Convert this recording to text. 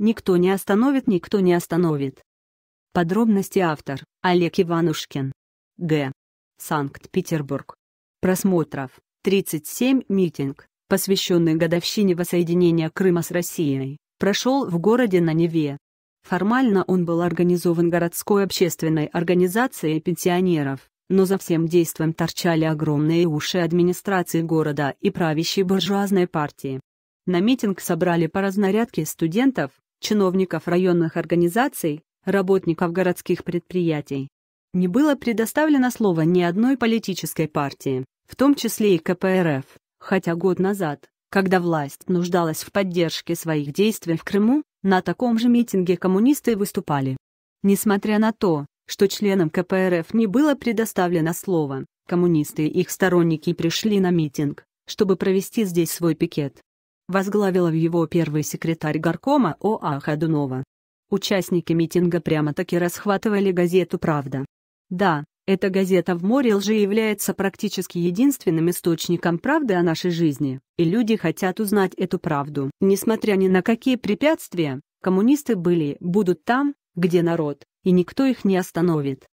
Никто не остановит, никто не остановит. Подробности автор Олег Иванушкин. Г. Санкт-Петербург. Просмотров 37 митинг, посвященный годовщине воссоединения Крыма с Россией, прошел в городе на Неве. Формально он был организован городской общественной организацией пенсионеров, но за всем действием торчали огромные уши администрации города и правящей буржуазной партии. На митинг собрали по разнарядке студентов, чиновников районных организаций, работников городских предприятий, не было предоставлено слово ни одной политической партии, в том числе и КПРФ, хотя год назад, когда власть нуждалась в поддержке своих действий в Крыму, на таком же митинге коммунисты выступали. Несмотря на то, что членам КПРФ не было предоставлено слово, коммунисты и их сторонники пришли на митинг, чтобы провести здесь свой пикет возглавила его первый секретарь горкома О.А. Ходунова. Участники митинга прямо-таки расхватывали газету «Правда». Да, эта газета в море лжи является практически единственным источником правды о нашей жизни, и люди хотят узнать эту правду. Несмотря ни на какие препятствия, коммунисты были будут там, где народ, и никто их не остановит.